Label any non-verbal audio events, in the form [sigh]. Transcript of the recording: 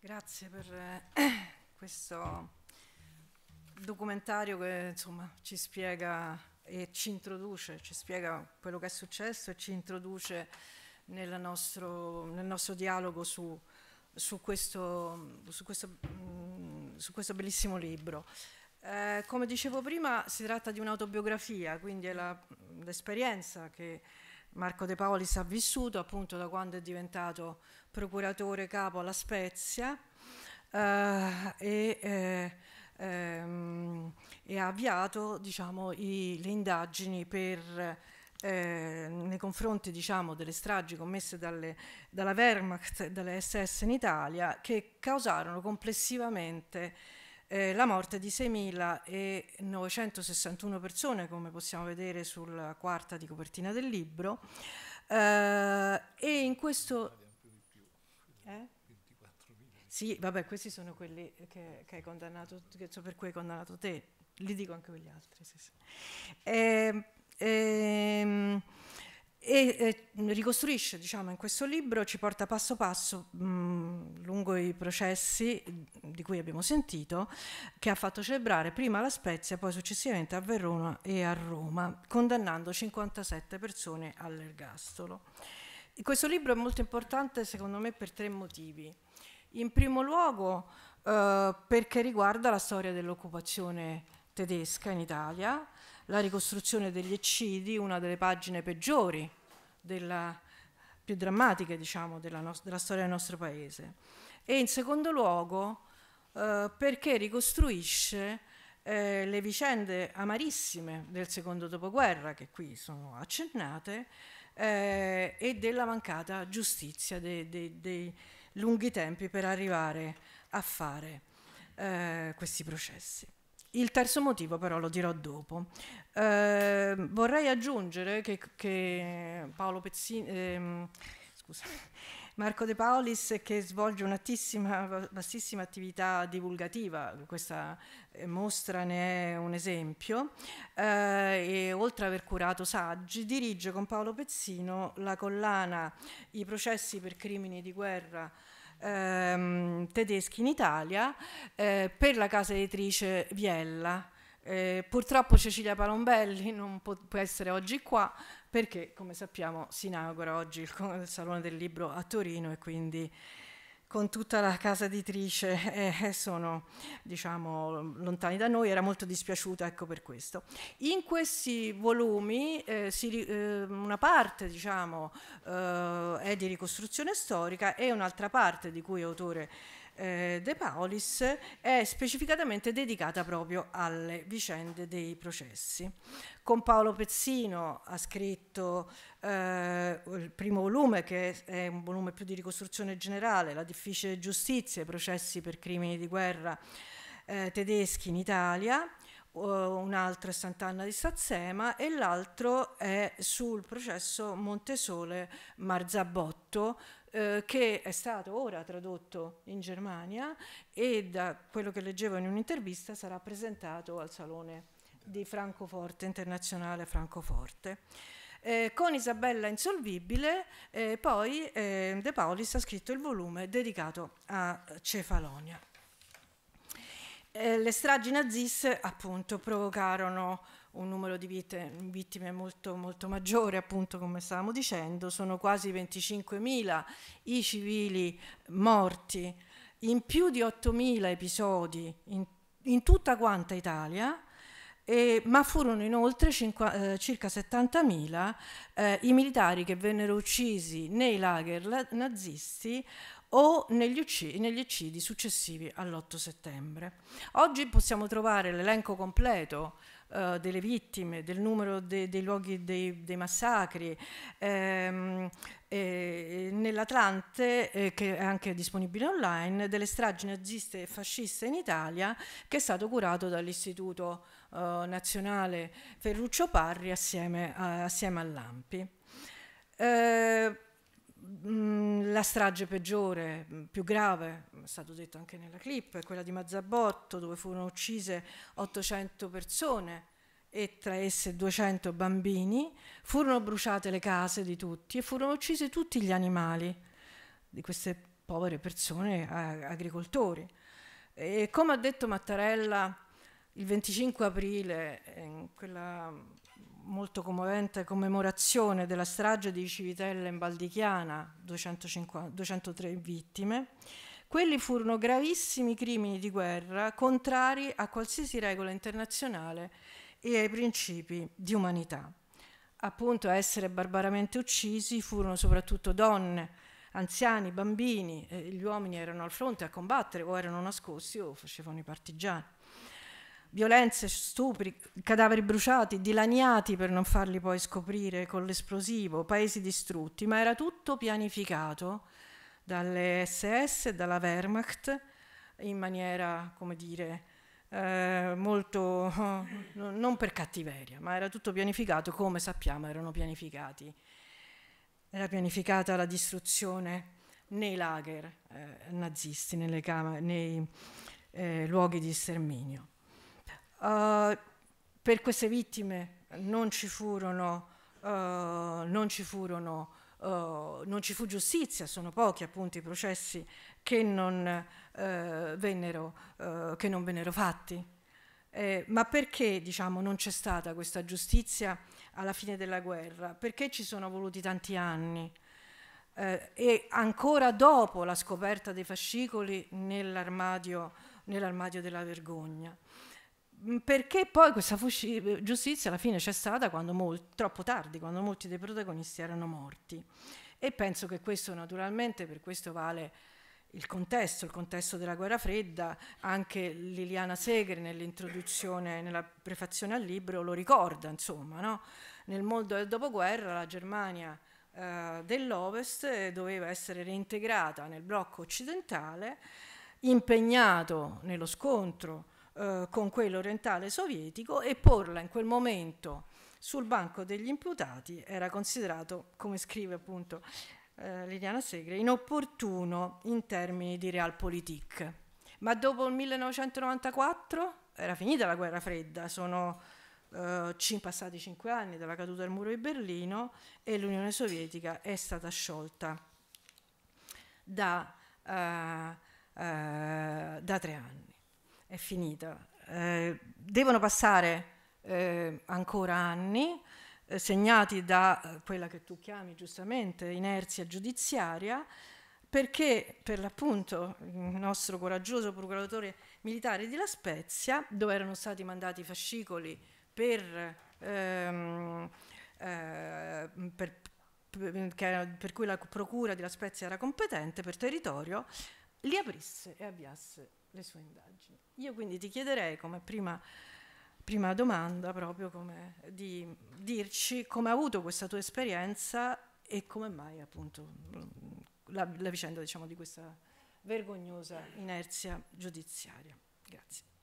Grazie per eh, [coughs] questo documentario che insomma, ci spiega e ci introduce, ci spiega quello che è successo e ci introduce nel nostro, nel nostro dialogo su, su, questo, su, questo, mm, su, questo, bellissimo libro. Eh, come dicevo prima, si tratta di un'autobiografia, quindi è mm, l'esperienza che Marco De Paolis ha vissuto appunto da quando è diventato procuratore capo alla Spezia eh, e, eh, ehm, e, ha avviato diciamo, i, le indagini per, eh, nei confronti diciamo, delle stragi commesse dalle, dalla Wehrmacht e dalle SS in Italia che causarono complessivamente eh, la morte di 6.961 persone, come possiamo vedere sulla quarta di copertina del libro, eh, e in questo... Eh? Sì, vabbè, questi sono quelli che, che hai condannato, che, cioè per cui hai condannato te, li dico anche quegli altri. Sì, sì. Ehm, ehm e ricostruisce, diciamo, in questo libro, ci porta passo passo mh, lungo i processi di cui abbiamo sentito, che ha fatto celebrare prima la Spezia, poi successivamente a Verona e a Roma, condannando 57 persone all'ergastolo. Questo libro è molto importante secondo me per tre motivi. In primo luogo eh, perché riguarda la storia dell'occupazione tedesca in Italia, la ricostruzione degli eccidi, una delle pagine peggiori, della, più drammatiche diciamo, della, no della, storia del nostro paese. E in secondo luogo eh, perché ricostruisce eh, le vicende amarissime del secondo dopoguerra, che qui sono accennate, eh, e della mancata giustizia dei, dei, dei lunghi tempi per arrivare a fare eh, questi processi. Il terzo motivo però lo dirò dopo. Eh, vorrei aggiungere che, che Pezzini, eh, [laughs] Marco De Paolis che svolge un'attissima, vastissima attività divulgativa, questa eh, mostra ne è un esempio, eh, e oltre ad aver curato saggi, dirige con Paolo Pezzino la collana I processi per crimini di guerra ehm, tedeschi in Italia eh, per la casa editrice Viella. Eh, purtroppo Cecilia Palombelli non può, può essere oggi qua perché, come sappiamo, si inaugura oggi il, il Salone del Libro a Torino e quindi con tutta la casa editrice [laughs] eh, eh, sono diciamo, lontani da noi, era molto dispiaciuta ecco per questo. In questi volumi eh, si, eh, una parte diciamo, eh, è di ricostruzione storica e un'altra parte di cui autore eh, De Paolis è specificatamente dedicata proprio alle vicende dei processi. Con Paolo Pezzino ha scritto eh, il primo volume, che è un volume più di ricostruzione generale, La difficile giustizia, i processi per crimini di guerra eh, tedeschi in Italia, uh, un altro è Sant'Anna di Sazzema e l'altro è sul processo Montesole Marzabotto eh, che è stato ora tradotto in Germania e da quello che leggevo in un'intervista sarà presentato al Salone di Francoforte Internazionale Francoforte. Eh, con Isabella Insolvibile, eh, poi eh, De Paulis ha scritto il volume dedicato a Cefalonia. Eh, le stragi naziste appunto provocarono un numero di vite, vittime molto, molto maggiore, appunto come stavamo dicendo, sono quasi 25.000 i civili morti in più di 8.000 episodi in, in tutta quanta Italia e, ma furono inoltre cinqua, eh, circa 70.000 eh, i militari che vennero uccisi nei lager nazisti o negli, uccidi, negli uccidi successivi all'8 settembre. Oggi possiamo trovare l'elenco completo eh, delle vittime, del numero de, dei luoghi dei, dei massacri ehm, nell'Atlante, eh, che è anche disponibile online, delle stragi naziste e fasciste in Italia, che è stato curato dall'Istituto eh, nazionale Ferruccio Parri assieme, a, assieme all'Ampi. Eh, la strage peggiore, più grave, è stato detto anche nella clip, è quella di Mazzabotto, dove furono uccise 800 persone e tra esse 200 bambini, furono bruciate le case di tutti e furono uccisi tutti gli animali di queste povere persone, eh, agricoltori. E come ha detto Mattarella, il 25 aprile, eh, in quella molto commovente commemorazione della strage di Civitella in Valdichiana, 250, 203 vittime, quelli furono gravissimi crimini di guerra contrari a qualsiasi regola internazionale e ai principi di umanità. Appunto a essere barbaramente uccisi furono soprattutto donne, anziani, bambini, eh, gli uomini erano al fronte a combattere o erano nascosti o facevano i partigiani violenze, stupri, cadaveri bruciati, dilaniati per non farli poi scoprire con l'esplosivo, paesi distrutti, ma era tutto pianificato dalle SS, e dalla Wehrmacht, in maniera, come dire, eh, molto, [laughs] non per cattiveria, ma era tutto pianificato come sappiamo erano pianificati. Era pianificata la distruzione nei lager eh, nazisti, nei eh, luoghi di sterminio. Eh, per queste vittime non ci furono, uh, non ci furono Uh, non ci fu giustizia, sono pochi appunto i processi che non, uh, vennero, uh, che non vennero, fatti. Eh, ma perché diciamo, non c'è stata questa giustizia alla fine della guerra? Perché ci sono voluti tanti anni? Eh, e ancora dopo la scoperta dei fascicoli nell'armadio nell della vergogna. Mm, perché poi questa fuci- eh, giustizia alla fine c'è stata quando mol- troppo tardi, quando molti dei protagonisti erano morti. E penso che questo naturalmente, per questo vale il contesto, il contesto della guerra fredda, anche Liliana Segre nell'introduzione, nella prefazione al libro lo ricorda, insomma, no? nel mondo del dopoguerra la Germania eh, dell'Ovest eh, doveva essere reintegrata nel blocco occidentale, impegnato nello scontro eh, con quello orientale sovietico e porla in quel momento sul banco degli imputati era considerato, come scrive appunto eh, Liliana Segre, inopportuno in termini di realpolitik. Ma dopo il 1994 era finita la guerra fredda, sono eh, passati cinque anni dalla caduta del muro di Berlino e l'Unione Sovietica è stata sciolta da, eh, eh da tre anni è finita. Eh, devono passare eh, ancora anni eh, segnati da eh, quella che tu chiami giustamente inerzia giudiziaria, perché per l'appunto il nostro coraggioso procuratore militare di La Spezia, dove erano stati mandati i fascicoli per, ehm, eh, per, per, per cui la procura di La Spezia era competente per territorio, li aprisse e avviasse le sue indagini. Io quindi ti chiederei come prima, prima domanda proprio come, di dirci come ha avuto questa tua esperienza e come mai appunto la, la vicenda diciamo, di questa vergognosa inerzia giudiziaria. Grazie.